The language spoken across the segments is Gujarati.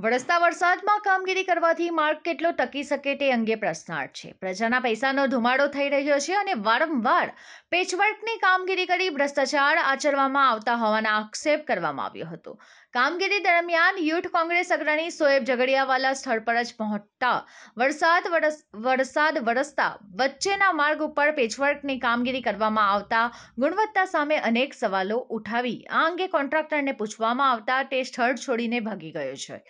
વરસતા વરસાદમાં કામગીરી કરવાથી માર્ગ કેટલો ટકી શકે તે અંગે પ્રશ્નાર્થ છે પ્રજાના પૈસાનો ધુમાડો થઈ રહ્યો છે અને વારંવાર પેચવર્કની કામગીરી કરી ભ્રષ્ટાચાર આચરવામાં આવતા હોવાના આક્ષેપ કરવામાં આવ્યો હતો કામગીરી દરમિયાન યુથ કોંગ્રેસ અગ્રણી સોએબ ઝઘડિયાવાલા સ્થળ પર જ પહોંચતા વરસાદ વરસ વરસાદ વરસતા વચ્ચેના માર્ગ ઉપર પેચવર્કની કામગીરી કરવામાં આવતા ગુણવત્તા સામે અનેક સવાલો ઉઠાવી આ અંગે કોન્ટ્રાક્ટરને પૂછવામાં આવતા તે સ્થળ છોડીને ભાગી ગયો છે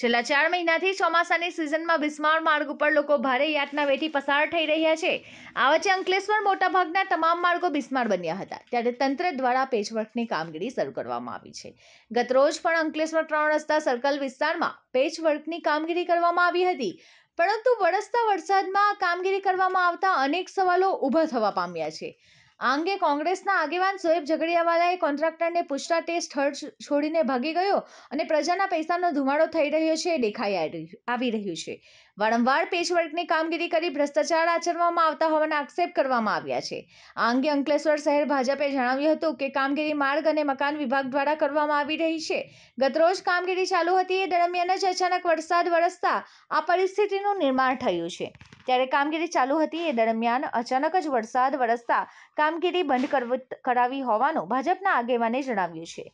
છેલ્લા ચાર મહિનાથી ચોમાસાની સિઝનમાં બિસ્માર માર્ગ ઉપર લોકો ભારે યાતના વેઠી પસાર થઈ રહ્યા છે આ વચ્ચે અંકલેશ્વર મોટાભાગના તમામ માર્ગો બિસ્માર બન્યા હતા ત્યારે તંત્ર દ્વારા પેચવર્કની કામગીરી શરૂ કરવામાં આવી છે ગતરોજ પણ અંકલેશ્વર ત્રણ રસ્તા સર્કલ વિસ્તારમાં પેચવર્કની કામગીરી કરવામાં આવી હતી પરંતુ વરસતા વરસાદમાં કામગીરી કરવામાં આવતા અનેક સવાલો ઊભા થવા પામ્યા છે આ અંગે કોંગ્રેસના આગેવાન શોએબ ઝઘડિયાવાલાએ કોન્ટ્રાક્ટરને પૂછતા તે સ્થળ છોડીને ભાગી ગયો અને પ્રજાના પૈસાનો ધુમાડો થઈ રહ્યો છે દેખાઈ આવી રહ્યું છે વારંવાર પેચવર્કની કામગીરી કરી ભ્રષ્ટાચાર આચરવામાં આવતા હોવાના આક્ષેપ કરવામાં આવ્યા છે આ અંગે અંકલેશ્વર શહેર ભાજપે જણાવ્યું હતું કે કામગીરી માર્ગ અને મકાન વિભાગ દ્વારા કરવામાં આવી રહી છે ગતરોજ કામગીરી ચાલુ હતી એ દરમિયાન જ અચાનક વરસાદ વરસતા આ પરિસ્થિતિનું નિર્માણ થયું છે ત્યારે કામગીરી ચાલુ હતી એ દરમિયાન અચાનક જ વરસાદ વરસતા કામગીરી બંધ કરાવી હોવાનું ભાજપના આગેવાને જણાવ્યું છે